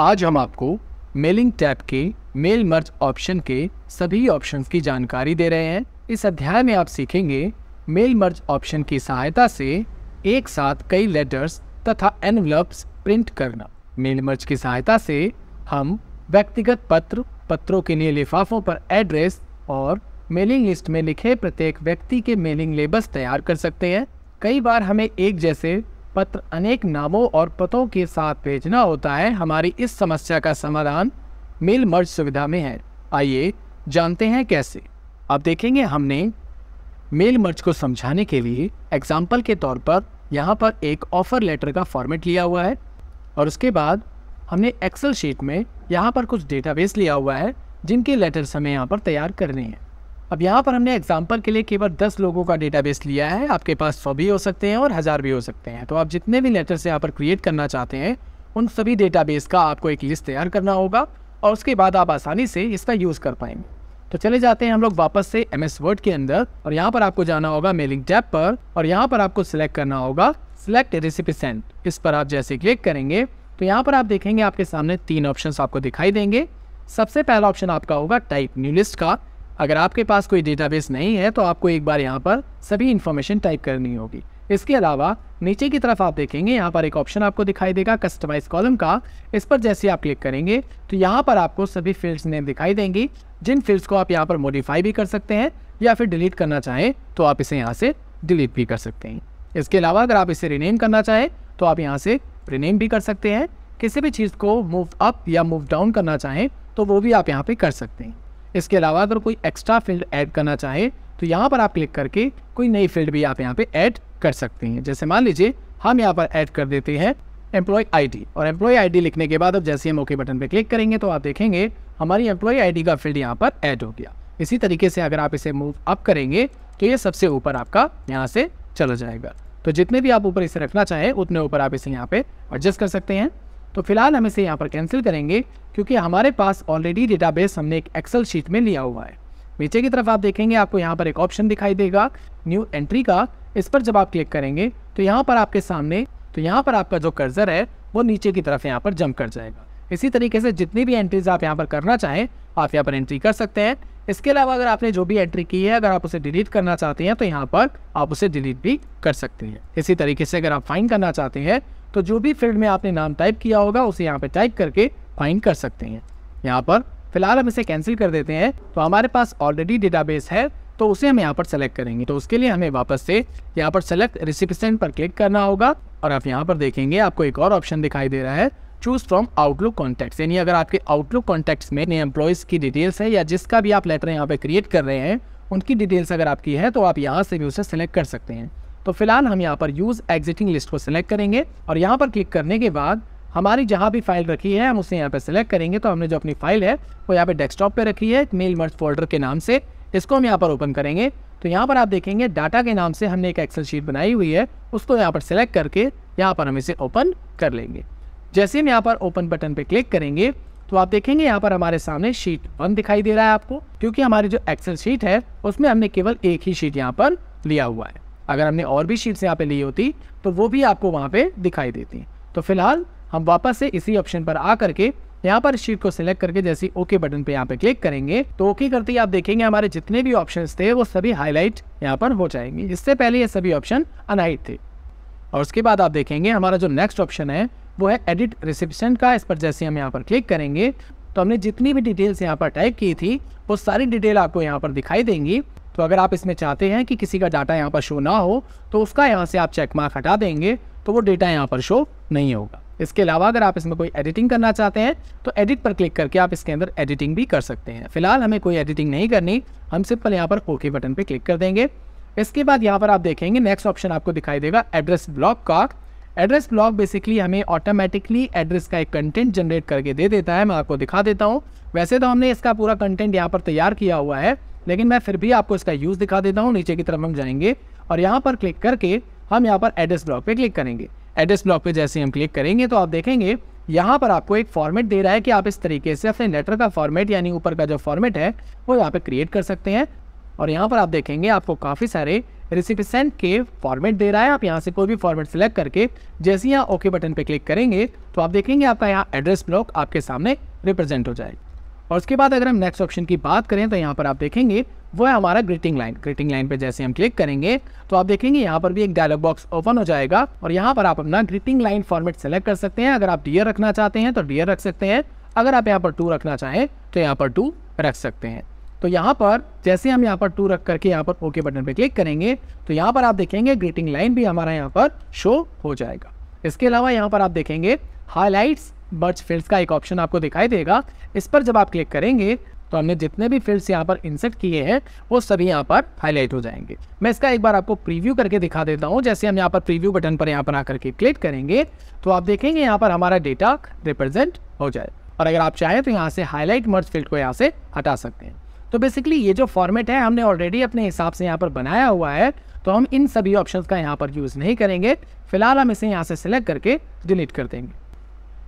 आज हम आपको मेलिंग टैब के मेल मर्ज ऑप्शन के सभी ऑप्शंस की जानकारी दे रहे हैं इस अध्याय में आप सीखेंगे मेल मर्ज ऑप्शन की सहायता से एक साथ कई लेटर्स तथा एनवलप्स प्रिंट करना मेल मर्ज की सहायता से हम व्यक्तिगत पत्र पत्रों के लिए लिफाफों पर एड्रेस और मेलिंग लिस्ट में लिखे प्रत्येक व्यक्ति के मेलिंग लेबल्स तैयार कर सकते हैं कई बार हमें एक जैसे पत्र अनेक नामों और पतों के साथ भेजना होता है हमारी इस समस्या का समाधान मेल मर्ज सुविधा में है आइए जानते हैं कैसे आप देखेंगे हमने मेल मर्ज को समझाने के लिए एग्जाम्पल के तौर पर यहाँ पर एक ऑफ़र लेटर का फॉर्मेट लिया हुआ है और उसके बाद हमने एक्सेल शीट में यहाँ पर कुछ डेटाबेस लिया हुआ है जिनके लेटर्स हमें यहाँ पर तैयार करने हैं अब यहाँ पर हमने एग्जाम्पल के लिए केवल दस लोगों का डेटाबेस लिया है आपके पास सौ भी हो सकते हैं और हज़ार भी हो सकते हैं तो आप जितने भी लेटर्स यहाँ पर क्रिएट करना चाहते हैं उन सभी डेटाबेस का आपको एक लिस्ट तैयार करना होगा और उसके बाद आप आसानी से इसका यूज़ कर पाएंगे तो चले जाते हैं हम लोग वापस से एम एस वर्ड के अंदर और यहाँ पर आपको जाना होगा मेलिंग टैप पर और यहाँ पर आपको सिलेक्ट करना होगा सिलेक्ट रेसिपी सेंट इस पर आप जैसे क्लिक करेंगे तो यहाँ पर आप देखेंगे आपके सामने तीन ऑप्शन आपको दिखाई देंगे सबसे पहला ऑप्शन आपका होगा टाइप न्यू लिस्ट का अगर आपके पास कोई डेटाबेस नहीं है तो आपको एक बार यहाँ पर सभी इन्फॉर्मेशन टाइप करनी होगी इसके अलावा नीचे की तरफ आप देखेंगे यहाँ पर एक ऑप्शन आपको दिखाई देगा कस्टमाइज कॉलम का इस पर जैसे आप क्लिक करेंगे तो यहाँ पर आपको सभी फील्ड्स नेम दिखाई देंगी जिन फील्ड्स को आप यहाँ पर मॉडिफाई भी कर सकते हैं या फिर डिलीट करना चाहें तो आप इसे यहाँ से डिलीट भी कर सकते हैं इसके अलावा अगर आप इसे रिनेम करना चाहें तो आप यहाँ से रिनेम भी कर सकते हैं किसी भी चीज़ को मूव अप या मूव डाउन करना चाहें तो वो भी आप यहाँ पर कर सकते हैं इसके अलावा अगर कोई एक्स्ट्रा फील्ड ऐड करना चाहे तो यहाँ पर आप क्लिक करके कोई नई फील्ड भी आप यहाँ पे ऐड कर सकते हैं जैसे मान लीजिए हम यहाँ पर ऐड कर देते हैं एम्प्लॉय आईडी और एम्प्लॉय आईडी लिखने के बाद अब जैसे हम ओके बटन पर क्लिक करेंगे तो आप देखेंगे हमारी एम्प्लॉय आईडी का फील्ड यहाँ पर ऐड हो गया इसी तरीके से अगर आप इसे मूव अप करेंगे तो ये सबसे ऊपर आपका यहाँ से चला जाएगा तो जितने भी आप ऊपर इसे रखना चाहें उतने ऊपर आप इसे यहाँ पर एडजस्ट कर सकते हैं तो फिलहाल हम इसे यहाँ पर कैंसिल करेंगे क्योंकि हमारे पास ऑलरेडी डेटाबेस हमने एक एक्सेल शीट में लिया हुआ है नीचे की तरफ आप देखेंगे आपको यहाँ पर एक ऑप्शन दिखाई देगा न्यू एंट्री का इस पर जब आप क्लिक करेंगे तो यहाँ पर आपके सामने तो यहाँ पर आपका जो कर्जर है वो नीचे की तरफ यहाँ पर जम कर जाएगा इसी तरीके से जितनी भी एंट्रीज आप यहाँ पर करना चाहें आप यहाँ पर एंट्री कर सकते हैं इसके अलावा अगर आपने जो भी एंट्री की है अगर आप उसे डिलीट करना चाहते हैं तो यहाँ पर आप उसे डिलीट भी कर सकते हैं इसी तरीके से अगर आप फाइन करना चाहते हैं तो जो भी फील्ड में आपने नाम टाइप किया होगा उसे यहाँ पर टाइप करके फाइंड कर सकते हैं यहाँ पर फिलहाल हम इसे कैंसिल कर देते हैं तो हमारे पास ऑलरेडी डेटाबेस है तो उसे हम यहाँ पर सेलेक्ट करेंगे तो उसके लिए हमें वापस से यहाँ पर सेलेक्ट रिसिपेंट पर क्लिक करना होगा और आप यहाँ पर देखेंगे आपको एक और ऑप्शन दिखाई दे रहा है चूज फ्रॉम आउटलुक कॉन्टेक्ट यानी अगर आपके आउटलुक कॉन्टैक्ट्स में एम्प्लॉयज़ की डिटेल्स है या जिसका भी आप लेटर यहाँ पे क्रिएट कर रहे हैं उनकी डिटेल्स अगर आपकी है तो आप यहाँ से भी उसे सेलेक्ट कर सकते हैं तो फिलहाल हम यहाँ पर यूज़ एग्जिटिंग लिस्ट को सिलेक्ट करेंगे और यहाँ पर क्लिक करने के बाद हमारी जहाँ भी फाइल रखी है हम उसे यहाँ पर सिलेक्ट करेंगे तो हमने जो अपनी फाइल है वो यहाँ पर डेस्कटॉप पर रखी है मेल मर्ज फोल्डर के नाम से इसको हम यहाँ पर ओपन करेंगे तो यहाँ पर आप देखेंगे डाटा के नाम से हमने एक एक्सेल शीट बनाई हुई है उसको यहाँ पर सिलेक्ट करके यहाँ पर हम इसे ओपन कर लेंगे जैसे हम यहाँ पर ओपन बटन पर क्लिक करेंगे तो आप देखेंगे यहाँ पर हमारे सामने शीट वन दिखाई दे रहा है आपको क्योंकि हमारी जो एक्सेल शीट है उसमें हमने केवल एक ही शीट यहाँ पर लिया हुआ है अगर हमने और भी शीट्स यहाँ पे ली होती तो वो भी आपको वहाँ पे दिखाई देती तो फिलहाल हम वापस से इसी ऑप्शन पर आ करके यहाँ पर शीट को सिलेक्ट करके जैसे ओके बटन पे यहाँ पे क्लिक करेंगे तो ओके करते ही आप देखेंगे हमारे जितने भी ऑप्शन थे वो सभी हाईलाइट यहाँ पर हो जाएंगे इससे पहले ये सभी ऑप्शन अनहाइट थे और उसके बाद आप देखेंगे हमारा जो नेक्स्ट ऑप्शन है वो है एडिट रिसिप्शन का इस पर जैसे हम यहाँ पर क्लिक करेंगे तो हमने जितनी भी डिटेल्स यहाँ पर टाइप की थी वो सारी डिटेल आपको यहाँ पर दिखाई देंगी तो अगर आप इसमें चाहते हैं कि किसी का डाटा यहाँ पर शो ना हो तो उसका यहाँ से आप चेक मार्क हटा देंगे तो वो डेटा यहाँ पर शो नहीं होगा इसके अलावा अगर आप इसमें कोई एडिटिंग करना चाहते हैं तो एडिट पर क्लिक करके आप इसके अंदर एडिटिंग भी कर सकते हैं फिलहाल हमें कोई एडिटिंग नहीं करनी हम सिंपल यहाँ पर ओके बटन पर क्लिक कर देंगे इसके बाद यहाँ पर आप देखेंगे नेक्स्ट ऑप्शन आपको दिखाई देगा एड्रेस ब्लॉक का एड्रेस ब्लॉक बेसिकली हमें ऑटोमेटिकली एड्रेस का एक कंटेंट जनरेट करके दे देता है मैं आपको दिखा देता हूँ वैसे तो हमने इसका पूरा कंटेंट यहाँ पर तैयार किया हुआ है लेकिन मैं फिर भी आपको इसका यूज़ दिखा देता हूँ नीचे की तरफ हम जाएंगे और यहाँ पर क्लिक करके हम यहाँ पर एड्रेस ब्लॉक पे क्लिक करेंगे एड्रेस ब्लॉक पे जैसे हम क्लिक करेंगे तो आप देखेंगे यहाँ पर आपको एक फॉर्मेट दे रहा है कि आप इस तरीके से अपने लेटर का फॉर्मेट यानी ऊपर का जो फॉर्मेट है वो यहाँ पर क्रिएट कर सकते हैं और यहाँ पर आप देखेंगे आपको काफ़ी सारे रिसिपिसेंट के फॉर्मेट दे रहा है आप यहाँ से कोई भी फॉर्मेट सेलेक्ट करके जैसे यहाँ ओके बटन पर क्लिक करेंगे तो आप देखेंगे आपका यहाँ एड्रेस ब्लॉक आपके सामने रिप्रेजेंट हो जाएगा और उसके बाद अगर हम नेक्स्ट ऑप्शन की बात करें तो यहाँ पर आप देखेंगे वो है हमारा ग्रीटिंग लाइन ग्रीटिंग लाइन पे जैसे हम क्लिक करेंगे तो आप देखेंगे यहाँ पर भी एक डायलॉग बॉक्स ओपन हो जाएगा और यहाँ पर आप अपना ग्रीटिंग लाइन फॉर्मेट सेलेक्ट कर सकते हैं अगर आप डियर रखना चाहते हैं तो डियर रख सकते हैं अगर आप यहाँ पर टू रखना चाहें तो यहाँ पर टू रख सकते हैं तो यहाँ पर जैसे हम यहाँ पर टू रख करके यहाँ पर ओके बटन पर क्लिक करेंगे तो यहाँ पर आप देखेंगे ग्रीटिंग लाइन भी हमारा यहाँ पर शो हो जाएगा इसके अलावा यहाँ पर आप देखेंगे हाईलाइट्स बर्च फील्ड का एक ऑप्शन आपको दिखाई देगा इस पर जब आप क्लिक करेंगे तो हमने जितने भी फील्ड्स यहाँ पर इंसर्ट किए हैं वो सभी यहाँ पर हाईलाइट हो जाएंगे मैं इसका एक बार आपको प्रीव्यू करके दिखा देता हूँ जैसे हम यहाँ पर प्रीव्यू बटन पर यहाँ पर आकर के क्लिक करेंगे तो आप देखेंगे यहाँ पर हमारा डेटा रिप्रेजेंट हो जाए और अगर आप चाहें तो यहाँ से हाईलाइट मर्ज फील्ड को यहाँ से हटा सकते हैं तो बेसिकली ये जो फॉर्मेट है हमने ऑलरेडी अपने हिसाब से यहाँ पर बनाया हुआ है तो हम इन सभी ऑप्शन का यहाँ पर यूज़ नहीं करेंगे फिलहाल हम इसे यहाँ से सिलेक्ट करके डिलीट कर देंगे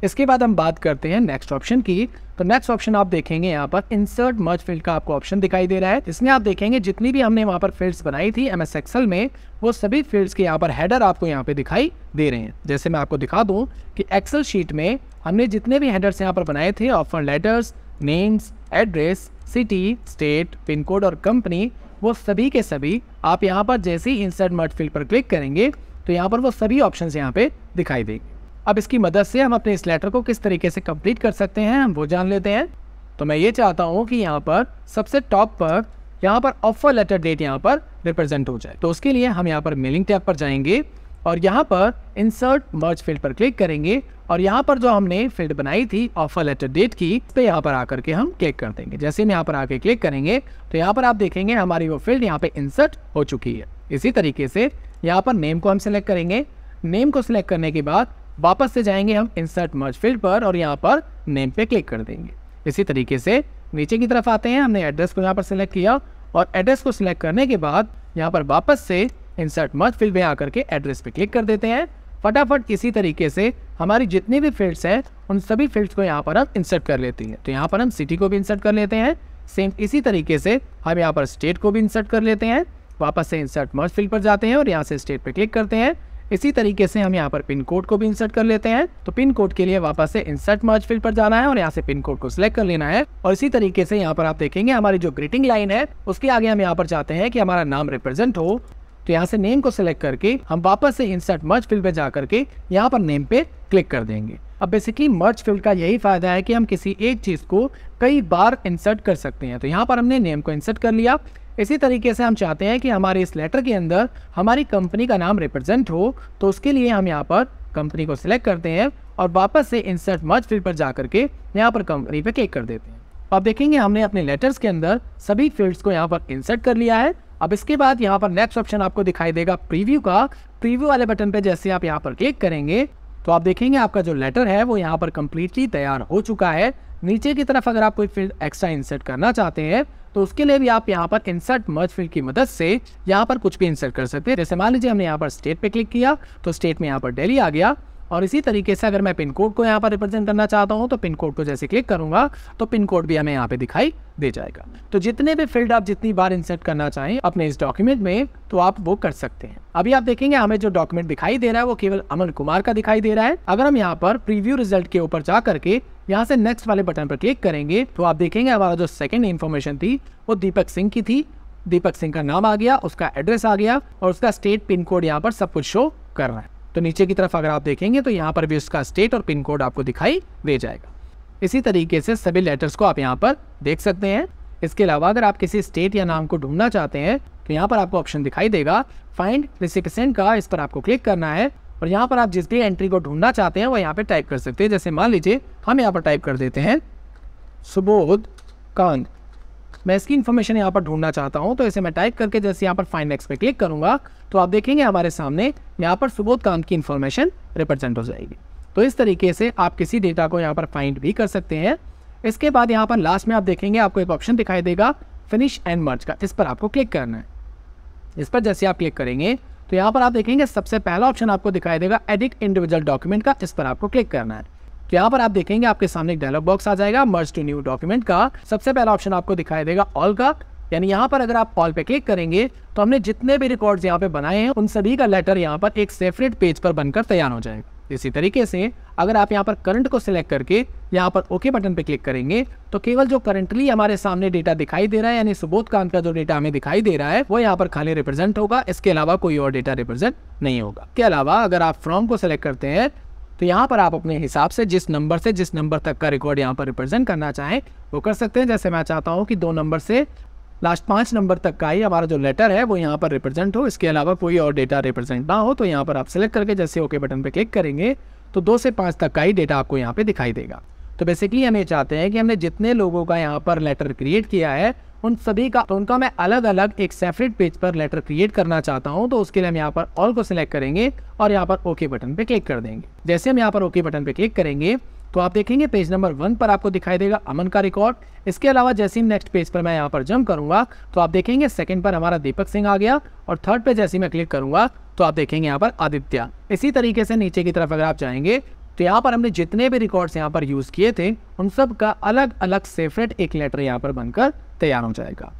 इसके बाद हम बात करते हैं नेक्स्ट ऑप्शन की तो नेक्स्ट ऑप्शन आप देखेंगे यहाँ पर इंसर्ट मर्ज फील्ड का आपको ऑप्शन दिखाई दे रहा है इसमें आप देखेंगे जितनी भी हमने वहाँ पर फील्ड्स बनाई थी एम एस में वो सभी फील्ड्स के यहाँ पर हेडर आपको यहाँ पे दिखाई दे रहे हैं जैसे मैं आपको दिखा दूँ कि एक्सेल शीट में हमने जितने भी हेडर्स यहाँ पर बनाए थे offer letters names address city state pin code और कंपनी वो सभी के सभी आप यहाँ पर जैसे ही इंसर्ट मर्ज फील्ड पर क्लिक करेंगे तो यहाँ पर वो सभी ऑप्शन यहाँ पर दिखाई देंगे अब इसकी मदद से हम अपने इस लेटर को किस तरीके से कंप्लीट कर सकते हैं हम वो जान लेते हैं तो मैं ये चाहता हूँ कि यहाँ पर सबसे टॉप पर यहाँ पर ऑफर लेटर डेट यहाँ पर रिप्रेजेंट हो जाए तो उसके लिए हम यहाँ पर मेलिंग टैप पर जाएंगे और यहाँ पर इंसर्ट मर्ज फील्ड पर क्लिक करेंगे और यहाँ पर जो हमने फील्ड बनाई थी ऑफर लेटर डेट की उस पर यहाँ पर आकर के हम क्लिक कर देंगे जैसे हम यहाँ पर आके क्लिक करेंगे तो यहाँ पर आप देखेंगे हमारी वो फील्ड यहाँ पे इंसर्ट हो चुकी है इसी तरीके से यहाँ पर नेम को हम सिलेक्ट करेंगे नेम को सिलेक्ट करने के बाद वापस से जाएंगे हम इंसर्ट मर्ज फील्ड पर और यहाँ पर नेम पे क्लिक कर देंगे इसी तरीके से नीचे की तरफ आते हैं हमने एड्रेस को यहाँ पर सिलेक्ट किया और एड्रेस को सिलेक्ट करने के बाद यहाँ पर वापस से इंसर्ट मर्ज फील्ड में आकर के एड्रेस पे क्लिक कर देते हैं फटाफट इसी तरीके से हमारी जितनी भी फील्ड्स हैं उन सभी फील्ड्स को यहाँ पर हम इंसर्ट कर लेते हैं तो यहाँ पर हम सिटी को भी इंसर्ट कर लेते हैं सेम इसी तरीके से हम यहाँ पर स्टेट को भी इंसर्ट कर लेते हैं वापस से इंसर्ट मर्ज फील्ड पर जाते हैं और यहाँ से स्टेट पर क्लिक करते हैं इसी तरीके से हम यहाँ पर पिन कोड को भी इंसर्ट कर लेते हैं तो पिन कोड के लिए वापस से इंसर्ट मर्ज फील्ड पर जाना है और यहाँ से पिन कोड को सिलेक्ट कर लेना है और इसी तरीके से यहाँ पर आप देखेंगे हमारी जो ग्रीटिंग लाइन है उसके आगे हम यहाँ पर चाहते हैं कि हमारा नाम रिप्रेजेंट हो तो यहाँ से नेम को सिलेक्ट करके हम वापस से इंसर्ट मर्ज फील्ड पर जा करके यहाँ पर नेम पे क्लिक कर देंगे अब बेसिकली मर्ज फील्ड का यही फ़ायदा है कि हम किसी एक चीज़ को कई बार इंसर्ट कर सकते हैं तो यहाँ पर हमने नेम को इंसर्ट कर लिया इसी तरीके से हम चाहते हैं कि हमारे इस लेटर के अंदर हमारी कंपनी का नाम रिप्रेजेंट हो तो उसके लिए हम यहाँ पर कंपनी को सिलेक्ट करते हैं और वापस से इंसर्ट मर्ज फील्ड पर जा करके यहाँ पर कंपनी पर क्लिक कर देते हैं अब देखेंगे हमने अपने लेटर्स के अंदर सभी फील्ड्स को यहाँ पर इंसर्ट कर लिया है अब इसके बाद यहाँ पर नेक्स्ट ऑप्शन आपको दिखाई देगा प्रीव्यू का प्रीव्यू वाले बटन पे जैसे आप यहाँ पर क्लिक करेंगे तो आप देखेंगे आपका जो लेटर है वो यहाँ पर कम्प्लीटली तैयार हो चुका है नीचे की तरफ अगर आप कोई फील्ड एक्स्ट्रा इंसर्ट करना चाहते हैं तो उसके लिए भी आप यहाँ पर इंसर्ट मर्ज फील्ड की मदद से यहाँ पर कुछ भी इंसर्ट कर सकते हैं जैसे मान लीजिए हमने यहाँ पर स्टेट पे क्लिक किया तो स्टेट में यहाँ पर डेली आ गया और इसी तरीके से अगर मैं पिन कोड को यहाँ पर रिप्रेजेंट करना चाहता हूँ तो पिन कोड को जैसे क्लिक करूँगा तो पिन कोड भी हमें यहाँ पे दिखाई दे जाएगा तो जितने भी फील्ड आप जितनी बार इंसर्ट करना चाहें अपने इस डॉक्यूमेंट में तो आप वो कर सकते हैं अभी आप देखेंगे हमें जो डॉक्यूमेंट दिखाई दे रहा है वो केवल अमन कुमार का दिखाई दे रहा है अगर हम यहाँ पर प्रीव्यू रिजल्ट के ऊपर जा करके यहाँ से नेक्स्ट वाले बटन पर क्लिक करेंगे तो आप देखेंगे हमारा जो सेकेंड इन्फॉर्मेशन थी वो दीपक सिंह की थी दीपक सिंह का नाम आ गया उसका एड्रेस आ गया और उसका स्टेट पिन कोड यहाँ पर सब कुछ शो कर रहा है तो नीचे की तरफ अगर आप देखेंगे तो यहाँ पर भी उसका स्टेट और पिन कोड आपको दिखाई दे जाएगा इसी तरीके से सभी लेटर्स को आप यहाँ पर देख सकते हैं इसके अलावा अगर आप किसी स्टेट या नाम को ढूंढना चाहते हैं तो यहाँ पर आपको ऑप्शन दिखाई देगा फाइंड रिसिपेंट का इस पर आपको क्लिक करना है और यहाँ पर आप जिस भी एंट्री को ढूंढना चाहते हैं वो यहाँ पर टाइप कर सकते हैं जैसे मान लीजिए हम यहाँ पर टाइप कर देते हैं सुबोध कांग मैं इसकी इन्फॉर्मेशन यहाँ पर ढूंढना चाहता हूँ तो इसे मैं टाइप करके जैसे यहाँ पर फाइन नेक्स पे क्लिक करूँगा तो आप देखेंगे हमारे सामने यहाँ पर सुबोध काम की इन्फॉर्मेशन रिप्रेजेंट हो जाएगी तो इस तरीके से आप किसी डेटा को यहाँ पर फाइंड भी कर सकते हैं इसके बाद यहाँ पर लास्ट में आप देखेंगे आपको एक ऑप्शन दिखाई देगा फिनिश एंड मर्ज का इस पर आपको क्लिक करना है इस पर जैसे आप क्लिक करेंगे तो यहाँ पर आप देखेंगे सबसे पहला ऑप्शन आपको दिखाई देगा एडिट इंडिविजुअल डॉक्यूमेंट का इस पर आपको क्लिक करना है तो यहाँ पर आप देखेंगे आपके सामने एक डायलॉग बॉक्स आ जाएगा मर्ज टू न्यू डॉक्यूमेंट का सबसे पहला ऑप्शन आपको दिखाई देगा ऑल का यानी यहाँ पर अगर आप ऑल पे क्लिक करेंगे तो हमने जितने भी रिकॉर्ड्स यहाँ पे बनाए हैं उन सभी का लेटर यहाँ पर एक सेपरेट पेज पर बनकर तैयार हो जाएगा इसी तरीके से अगर आप यहाँ पर करंट को सिलेक्ट करके यहाँ पर ओके बटन पे क्लिक करेंगे तो केवल जो करंटली हमारे सामने डेटा दिखाई दे रहा है यानी सुबोध कांत का जो डेटा हमें दिखाई दे रहा है वो यहाँ पर खाली रिप्रेजेंट होगा इसके अलावा कोई और डेटा रिप्रेजेंट नहीं होगा इसके अलावा अगर आप फ्रॉम को सिलेक्ट करते हैं तो यहाँ पर आप अपने हिसाब से जिस नंबर से जिस नंबर तक का रिकॉर्ड यहाँ पर रिप्रेजेंट करना चाहें वो कर सकते हैं जैसे मैं चाहता हूँ कि दो नंबर से लास्ट पाँच नंबर तक का ही हमारा जो लेटर है वो यहाँ पर रिप्रेजेंट हो इसके अलावा कोई और डेटा रिप्रेजेंट ना हो तो यहाँ पर आप सेलेक्ट करके जैसे ओके बटन पर क्लिक करेंगे तो दो से पाँच तक का ही डेटा आपको यहाँ पर दिखाई देगा तो बेसिकली हम ये चाहते हैं कि हमने जितने लोगों का यहाँ पर लेटर क्रिएट किया है उन सभी का तो उनका मैं अलग अलग एक सेपरेट पेज पर लेटर क्रिएट करना चाहता हूँ तो उसके लिए हम यहाँ पर ऑल को सिलेक्ट करेंगे और यहाँ पर ओके बटन पर क्लिक कर देंगे जैसे हम यहाँ पर ओके बटन पर क्लिक करेंगे तो आप देखेंगे पेज नंबर वन पर आपको दिखाई देगा अमन का रिकॉर्ड इसके अलावा जैसे ही नेक्स्ट पेज पर मैं यहाँ पर जम करूँगा तो आप देखेंगे सेकंड पर हमारा दीपक सिंह आ गया और थर्ड पे जैसे ही मैं क्लिक करूँगा तो आप देखेंगे यहाँ पर आदित्य इसी तरीके से नीचे की तरफ अगर आप जाएंगे तो यहाँ पर हमने जितने भी रिकॉर्ड्स यहाँ पर यूज़ किए थे उन सब का अलग अलग सेपरेट एक लेटर यहाँ पर बनकर तैयार हो जाएगा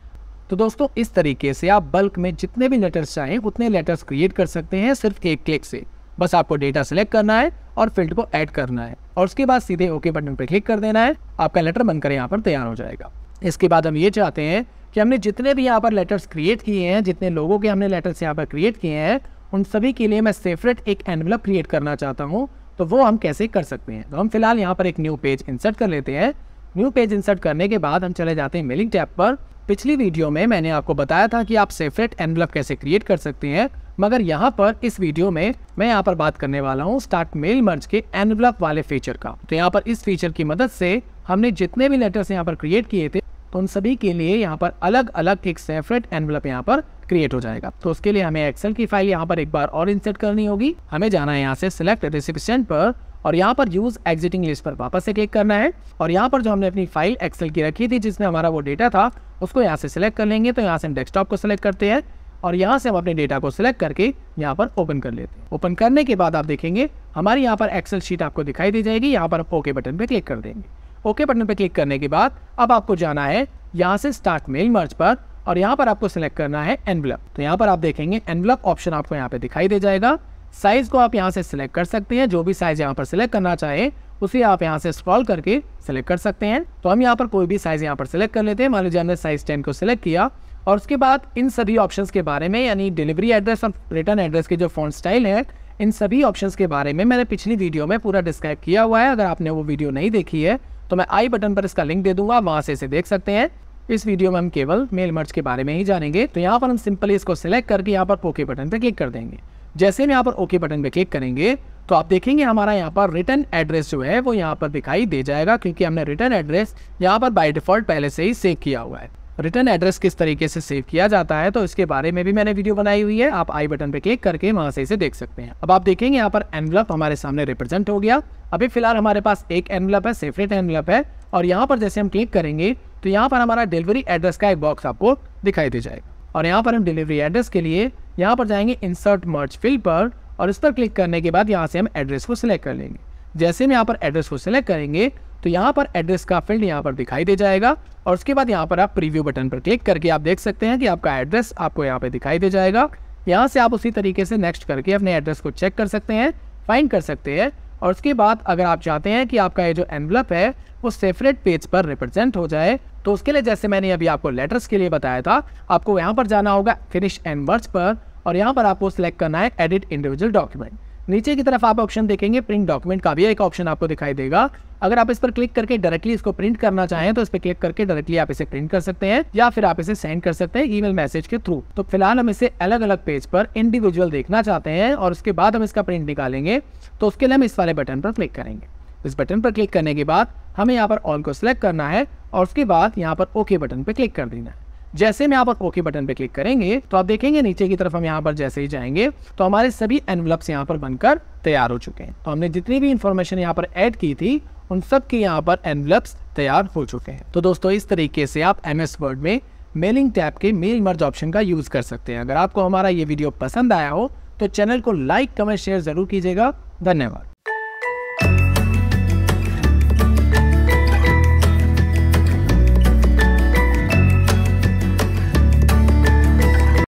तो दोस्तों इस तरीके से आप बल्क में जितने भी लेटर्स चाहें उतने लेटर्स क्रिएट कर सकते हैं सिर्फ एक क्लिक से बस आपको डेटा सेलेक्ट करना है और फील्ड को ऐड करना है और उसके बाद सीधे ओके बटन पर क्लिक कर देना है आपका लेटर बनकर यहाँ पर तैयार हो जाएगा इसके बाद हम ये चाहते हैं कि हमने जितने भी यहाँ पर लेटर्स क्रिएट किए हैं जितने लोगों के हमने लेटर्स यहाँ पर क्रिएट किए हैं उन सभी के लिए मैं सेपरेट एक एनवलप क्रिएट करना चाहता हूँ तो वो हम कैसे कर सकते हैं तो हम फिलहाल यहाँ पर एक न्यू पेज इंसर्ट कर लेते हैं न्यू पेज इंसर्ट करने के बाद हम चले जाते हैं मेलिंग टैप पर पिछली वीडियो में मैंने आपको बताया था कि आप सेफरेट एनवलप कैसे क्रिएट कर सकते हैं मगर यहाँ पर इस वीडियो में मैं यहाँ पर बात करने वाला हूँ स्टार्ट मेल मर्ज के एनवलप वाले फीचर का तो यहाँ पर इस फीचर की मदद से हमने जितने भी लेटर्स यहाँ पर क्रिएट किए थे तो उन सभी के लिए यहाँ पर अलग अलग एक सेफरेट एनवलप यहाँ पर क्रिएट हो जाएगा तो उसके लिए हमें एक्सेल की फाइल यहाँ पर एक बार और इंसर्ट करनी होगी हमें जाना है यहाँ से सिलेक्ट रिसिपिशेंट पर और यहाँ पर यूज एग्जिटिंग लिस्ट पर वापस से क्लिक करना है और यहाँ पर जो हमने अपनी फाइल एक्सेल की रखी थी जिसमें हमारा वो डेटा था उसको यहाँ से सिलेक्ट कर लेंगे तो यहाँ से हम डेस्कटॉप को सिलेक्ट करते हैं और यहाँ से हम अपने डेटा को सिलेक्ट करके यहाँ पर ओपन कर लेते हैं ओपन करने के बाद आप देखेंगे हमारी यहाँ पर एक्सेल शीट आपको दिखाई दी जाएगी यहाँ पर ओके बटन पर क्लिक कर देंगे ओके बटन पर क्लिक करने के बाद अब आपको जाना है यहाँ से स्टार्ट मेल मर्ज पर और यहाँ पर आपको सिलेक्ट करना है एनवलप तो यहाँ पर आप देखेंगे एनवलप ऑप्शन आपको यहाँ पे दिखाई दे जाएगा साइज को आप यहाँ से सिलेक्ट कर सकते हैं जो भी साइज यहाँ पर सिलेक्ट करना चाहे उसे आप यहाँ से स्क्रॉल करके सिलेक्ट कर सकते हैं तो हम यहाँ पर कोई भी साइज यहाँ पर सिलेक्ट कर लेते हैं मान लीजिए हमने साइज टेन को सिलेक्ट किया और उसके बाद इन सभी ऑप्शन के बारे में यानी डिलीवरी एड्रेस और रिटर्न एड्रेस के जो फोन स्टाइल है इन सभी ऑप्शंस के बारे में मैंने पिछली वीडियो में पूरा डिस्क्राइब किया हुआ है अगर आपने वो वीडियो नहीं देखी है तो मैं आई बटन पर इसका लिंक दे दूंगा वहां से इसे देख सकते हैं इस वीडियो में हम केवल मेल मर्ज के बारे में ही जानेंगे तो यहाँ पर हम सिंपली इसको सिलेक्ट करके यहाँ पर ओके बटन पर क्लिक कर देंगे जैसे हम यहाँ पर ओके बटन पर क्लिक करेंगे तो आप देखेंगे हमारा यहाँ पर रिटर्न एड्रेस जो है वो यहाँ पर दिखाई दे जाएगा क्योंकि हमने रिटर्न एड्रेस यहाँ पर बाई डिफ़ॉल्ट पहले से ही सेव किया हुआ है रिटर्न एड्रेस किस तरीके से सेव किया जाता है तो इसके बारे में भी मैंने वीडियो बनाई हुई है आप आई बटन पे क्लिक करके वहां से इसे देख सकते हैं अब आप देखेंगे यहाँ पर एनवलप हमारे सामने रिप्रेजेंट हो गया अभी फिलहाल हमारे पास एक एनवलप है सेफरेट एनवलप है और यहाँ पर जैसे हम क्लिक करेंगे तो यहाँ पर हमारा डिलीवरी एड्रेस का एक बॉक्स आपको दिखाई दे जाएगा और यहाँ पर हम डिलीवरी एड्रेस के लिए यहाँ पर जाएंगे इंसर्ट मर्च फिल पर और इस पर क्लिक करने के बाद यहाँ से हम एड्रेस को सिलेक्ट कर लेंगे जैसे हम यहाँ पर एड्रेस को सिलेक्ट करेंगे तो यहाँ पर एड्रेस का फील्ड यहाँ पर दिखाई दे जाएगा और उसके बाद यहाँ पर आप प्रीव्यू बटन पर क्लिक करके आप देख सकते हैं कि आपका एड्रेस आपको यहाँ पर दिखाई दे जाएगा यहाँ से आप उसी तरीके से नेक्स्ट करके अपने एड्रेस को चेक कर सकते हैं फाइन कर सकते हैं और उसके बाद अगर आप चाहते हैं कि आपका ये जो एनवलप है वो सेपरेट पेज पर रिप्रेजेंट हो जाए तो उसके लिए जैसे मैंने अभी आपको लेटर्स के लिए बताया था आपको यहाँ पर जाना होगा फिनिश एंड वर्ड्स पर और यहाँ पर आपको सिलेक्ट करना है एडिट इंडिविजुअल डॉक्यूमेंट नीचे की तरफ आप ऑप्शन देखेंगे प्रिंट डॉक्यूमेंट का भी एक ऑप्शन आपको दिखाई देगा अगर आप इस पर क्लिक करके डायरेक्टली इसको प्रिंट करना चाहें तो इस पर क्लिक करके डायरेक्टली आप इसे प्रिंट कर सकते हैं या फिर आप इसे सेंड कर सकते हैं ईमेल मैसेज के थ्रू तो फिलहाल हम इसे अलग अलग पेज पर इंडिविजुअल देखना चाहते हैं और उसके बाद हम इसका प्रिंट निकालेंगे तो उसके लिए हम इस वाले बटन पर क्लिक करेंगे इस बटन पर क्लिक करने के बाद हमें यहाँ पर ऑल को सिलेक्ट करना है और उसके बाद यहाँ पर ओके बटन पर क्लिक कर देना है जैसे हम यहाँ पर ओके बटन पर क्लिक करेंगे तो आप देखेंगे नीचे की तरफ हम यहाँ पर जैसे ही जाएंगे तो हमारे सभी एनवलप्स यहाँ पर बनकर तैयार हो चुके हैं तो हमने जितनी भी इन्फॉर्मेशन यहाँ पर ऐड की थी उन सब के यहाँ पर एनवलप्स तैयार हो चुके हैं तो दोस्तों इस तरीके से आप एम एस वर्ड में मेलिंग टैब के मेल मर्ज ऑप्शन का यूज़ कर सकते हैं अगर आपको हमारा ये वीडियो पसंद आया हो तो चैनल को लाइक कमेंट शेयर ज़रूर कीजिएगा धन्यवाद